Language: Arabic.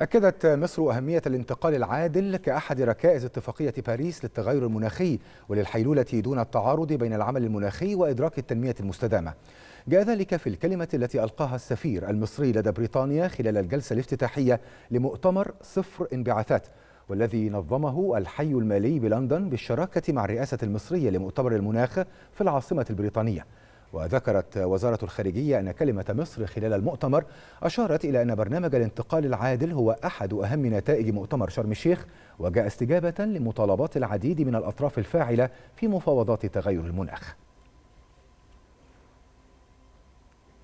أكدت مصر أهمية الانتقال العادل كأحد ركائز اتفاقية باريس للتغير المناخي وللحيلولة دون التعارض بين العمل المناخي وإدراك التنمية المستدامة جاء ذلك في الكلمة التي ألقاها السفير المصري لدى بريطانيا خلال الجلسة الافتتاحية لمؤتمر صفر انبعاثات والذي نظمه الحي المالي بلندن بالشراكة مع الرئاسة المصرية لمؤتمر المناخ في العاصمة البريطانية وذكرت وزارة الخارجية أن كلمة مصر خلال المؤتمر أشارت إلى أن برنامج الانتقال العادل هو أحد أهم نتائج مؤتمر شرم الشيخ وجاء استجابة لمطالبات العديد من الأطراف الفاعلة في مفاوضات تغير المناخ